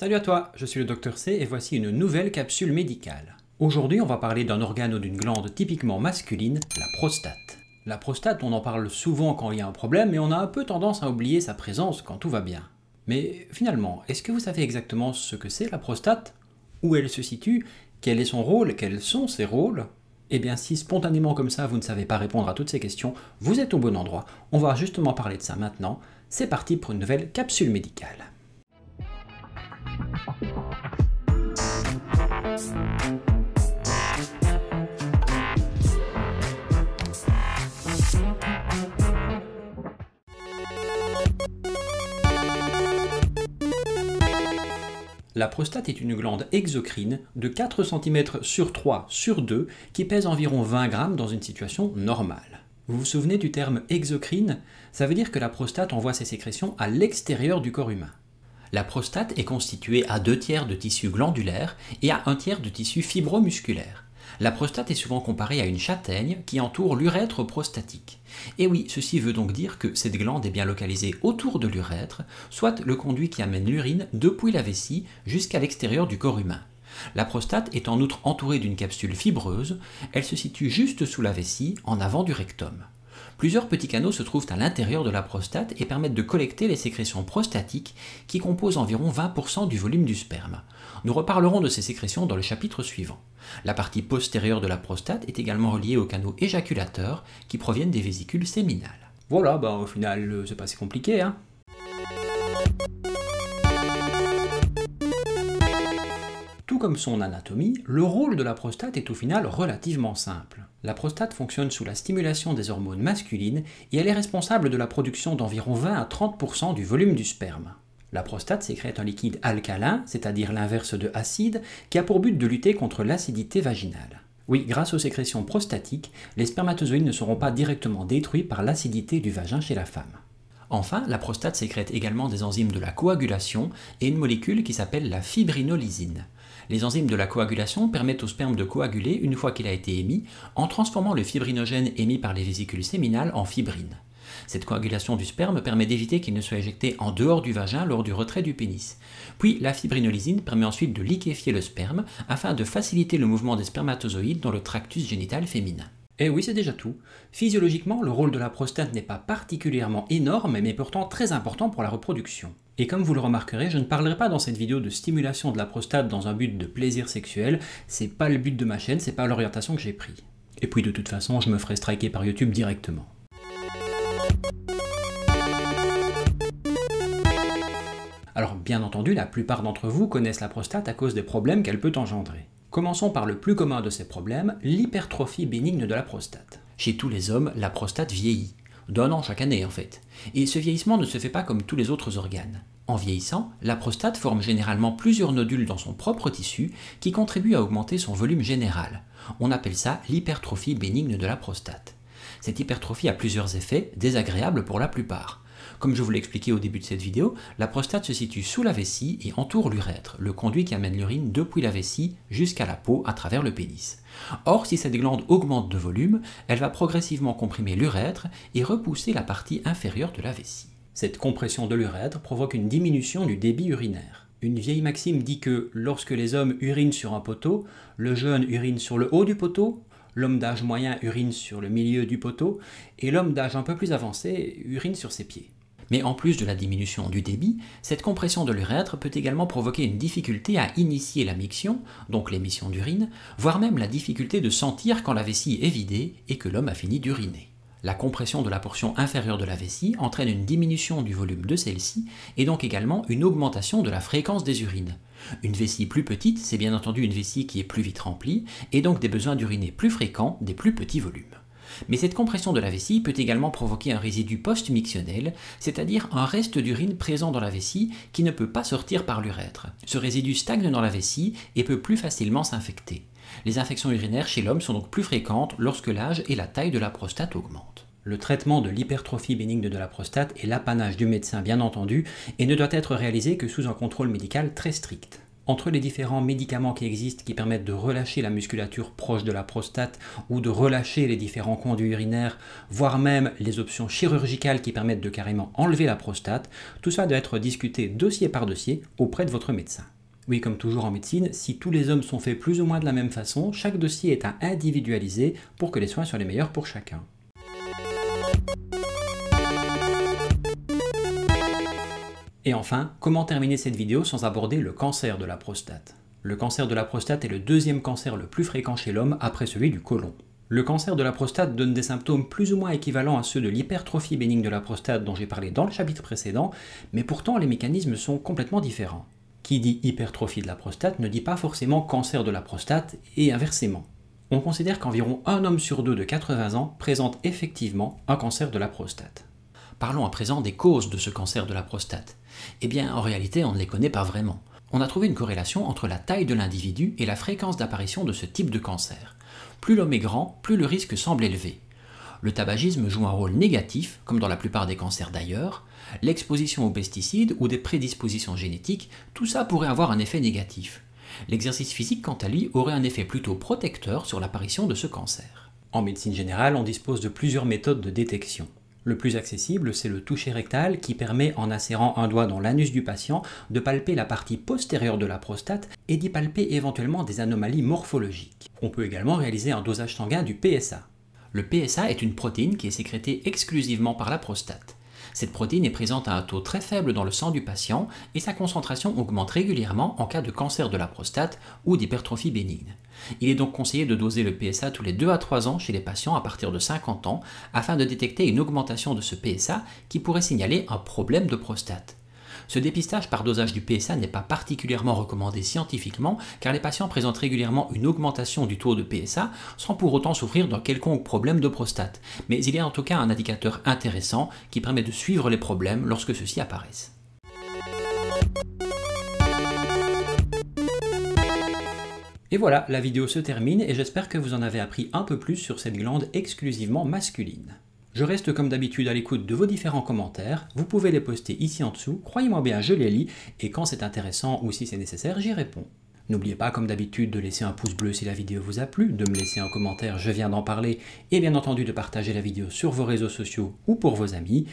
Salut à toi, je suis le docteur C et voici une nouvelle capsule médicale. Aujourd'hui, on va parler d'un organe ou d'une glande typiquement masculine, la prostate. La prostate, on en parle souvent quand il y a un problème, mais on a un peu tendance à oublier sa présence quand tout va bien. Mais finalement, est-ce que vous savez exactement ce que c'est la prostate Où elle se situe Quel est son rôle Quels sont ses rôles eh bien, si spontanément comme ça, vous ne savez pas répondre à toutes ces questions, vous êtes au bon endroit. On va justement parler de ça maintenant. C'est parti pour une nouvelle capsule médicale. La prostate est une glande exocrine de 4 cm sur 3 sur 2 qui pèse environ 20 g dans une situation normale. Vous vous souvenez du terme exocrine Ça veut dire que la prostate envoie ses sécrétions à l'extérieur du corps humain. La prostate est constituée à deux tiers de tissu glandulaire et à un tiers de tissu fibromusculaire. La prostate est souvent comparée à une châtaigne qui entoure l'urètre prostatique. Et oui, ceci veut donc dire que cette glande est bien localisée autour de l'urètre, soit le conduit qui amène l'urine depuis la vessie jusqu'à l'extérieur du corps humain. La prostate est en outre entourée d'une capsule fibreuse, elle se situe juste sous la vessie, en avant du rectum. Plusieurs petits canaux se trouvent à l'intérieur de la prostate et permettent de collecter les sécrétions prostatiques qui composent environ 20% du volume du sperme. Nous reparlerons de ces sécrétions dans le chapitre suivant. La partie postérieure de la prostate est également reliée aux canaux éjaculateurs qui proviennent des vésicules séminales. Voilà, bah au final, euh, c'est pas si compliqué, hein comme son anatomie, le rôle de la prostate est au final relativement simple. La prostate fonctionne sous la stimulation des hormones masculines et elle est responsable de la production d'environ 20 à 30% du volume du sperme. La prostate sécrète un liquide alcalin, c'est-à-dire l'inverse de acide, qui a pour but de lutter contre l'acidité vaginale. Oui, grâce aux sécrétions prostatiques, les spermatozoïdes ne seront pas directement détruits par l'acidité du vagin chez la femme. Enfin, la prostate sécrète également des enzymes de la coagulation et une molécule qui s'appelle la fibrinolysine. Les enzymes de la coagulation permettent au sperme de coaguler une fois qu'il a été émis, en transformant le fibrinogène émis par les vésicules séminales en fibrine. Cette coagulation du sperme permet d'éviter qu'il ne soit éjecté en dehors du vagin lors du retrait du pénis. Puis la fibrinolysine permet ensuite de liquéfier le sperme afin de faciliter le mouvement des spermatozoïdes dans le tractus génital féminin. Eh oui, c'est déjà tout. Physiologiquement, le rôle de la prostate n'est pas particulièrement énorme, mais pourtant très important pour la reproduction. Et comme vous le remarquerez, je ne parlerai pas dans cette vidéo de stimulation de la prostate dans un but de plaisir sexuel, c'est pas le but de ma chaîne, c'est pas l'orientation que j'ai pris. Et puis de toute façon, je me ferai striker par YouTube directement. Alors bien entendu, la plupart d'entre vous connaissent la prostate à cause des problèmes qu'elle peut engendrer. Commençons par le plus commun de ces problèmes, l'hypertrophie bénigne de la prostate. Chez tous les hommes, la prostate vieillit, d'un an chaque année en fait, et ce vieillissement ne se fait pas comme tous les autres organes. En vieillissant, la prostate forme généralement plusieurs nodules dans son propre tissu qui contribuent à augmenter son volume général. On appelle ça l'hypertrophie bénigne de la prostate. Cette hypertrophie a plusieurs effets, désagréables pour la plupart. Comme je vous l'ai expliqué au début de cette vidéo, la prostate se situe sous la vessie et entoure l'urètre, le conduit qui amène l'urine depuis la vessie jusqu'à la peau à travers le pénis. Or, si cette glande augmente de volume, elle va progressivement comprimer l'urètre et repousser la partie inférieure de la vessie. Cette compression de l'urètre provoque une diminution du débit urinaire. Une vieille maxime dit que lorsque les hommes urinent sur un poteau, le jeune urine sur le haut du poteau, l'homme d'âge moyen urine sur le milieu du poteau, et l'homme d'âge un peu plus avancé urine sur ses pieds. Mais en plus de la diminution du débit, cette compression de l'urètre peut également provoquer une difficulté à initier la miction, donc l'émission d'urine, voire même la difficulté de sentir quand la vessie est vidée et que l'homme a fini d'uriner. La compression de la portion inférieure de la vessie entraîne une diminution du volume de celle-ci et donc également une augmentation de la fréquence des urines. Une vessie plus petite, c'est bien entendu une vessie qui est plus vite remplie, et donc des besoins d'uriner plus fréquents, des plus petits volumes. Mais cette compression de la vessie peut également provoquer un résidu post-mictionnel, c'est-à-dire un reste d'urine présent dans la vessie qui ne peut pas sortir par l'urètre. Ce résidu stagne dans la vessie et peut plus facilement s'infecter. Les infections urinaires chez l'homme sont donc plus fréquentes lorsque l'âge et la taille de la prostate augmentent. Le traitement de l'hypertrophie bénigne de la prostate est l'apanage du médecin, bien entendu, et ne doit être réalisé que sous un contrôle médical très strict. Entre les différents médicaments qui existent qui permettent de relâcher la musculature proche de la prostate ou de relâcher les différents conduits urinaires, voire même les options chirurgicales qui permettent de carrément enlever la prostate, tout ça doit être discuté dossier par dossier auprès de votre médecin. Oui, comme toujours en médecine, si tous les hommes sont faits plus ou moins de la même façon, chaque dossier est à individualiser pour que les soins soient les meilleurs pour chacun. Et enfin, comment terminer cette vidéo sans aborder le cancer de la prostate Le cancer de la prostate est le deuxième cancer le plus fréquent chez l'homme après celui du côlon. Le cancer de la prostate donne des symptômes plus ou moins équivalents à ceux de l'hypertrophie bénigne de la prostate dont j'ai parlé dans le chapitre précédent, mais pourtant les mécanismes sont complètement différents. Qui dit hypertrophie de la prostate ne dit pas forcément cancer de la prostate et inversement. On considère qu'environ un homme sur deux de 80 ans présente effectivement un cancer de la prostate. Parlons à présent des causes de ce cancer de la prostate. Eh bien, en réalité, on ne les connaît pas vraiment. On a trouvé une corrélation entre la taille de l'individu et la fréquence d'apparition de ce type de cancer. Plus l'homme est grand, plus le risque semble élevé. Le tabagisme joue un rôle négatif, comme dans la plupart des cancers d'ailleurs. L'exposition aux pesticides ou des prédispositions génétiques, tout ça pourrait avoir un effet négatif. L'exercice physique, quant à lui, aurait un effet plutôt protecteur sur l'apparition de ce cancer. En médecine générale, on dispose de plusieurs méthodes de détection. Le plus accessible, c'est le toucher rectal qui permet, en insérant un doigt dans l'anus du patient, de palper la partie postérieure de la prostate et d'y palper éventuellement des anomalies morphologiques. On peut également réaliser un dosage sanguin du PSA. Le PSA est une protéine qui est sécrétée exclusivement par la prostate. Cette protéine est présente à un taux très faible dans le sang du patient et sa concentration augmente régulièrement en cas de cancer de la prostate ou d'hypertrophie bénigne. Il est donc conseillé de doser le PSA tous les 2 à 3 ans chez les patients à partir de 50 ans afin de détecter une augmentation de ce PSA qui pourrait signaler un problème de prostate. Ce dépistage par dosage du PSA n'est pas particulièrement recommandé scientifiquement car les patients présentent régulièrement une augmentation du taux de PSA sans pour autant souffrir d'un quelconque problème de prostate. Mais il y a en tout cas un indicateur intéressant qui permet de suivre les problèmes lorsque ceux-ci apparaissent. Et voilà, la vidéo se termine et j'espère que vous en avez appris un peu plus sur cette glande exclusivement masculine. Je reste comme d'habitude à l'écoute de vos différents commentaires, vous pouvez les poster ici en dessous, croyez-moi bien, je les lis, et quand c'est intéressant ou si c'est nécessaire, j'y réponds. N'oubliez pas comme d'habitude de laisser un pouce bleu si la vidéo vous a plu, de me laisser un commentaire, je viens d'en parler, et bien entendu de partager la vidéo sur vos réseaux sociaux ou pour vos amis.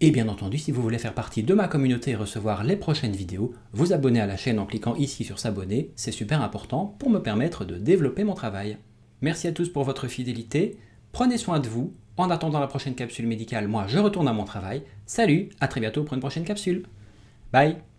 Et bien entendu, si vous voulez faire partie de ma communauté et recevoir les prochaines vidéos, vous abonnez à la chaîne en cliquant ici sur s'abonner, c'est super important pour me permettre de développer mon travail. Merci à tous pour votre fidélité, prenez soin de vous en attendant la prochaine capsule médicale, moi je retourne à mon travail. Salut, à très bientôt pour une prochaine capsule. Bye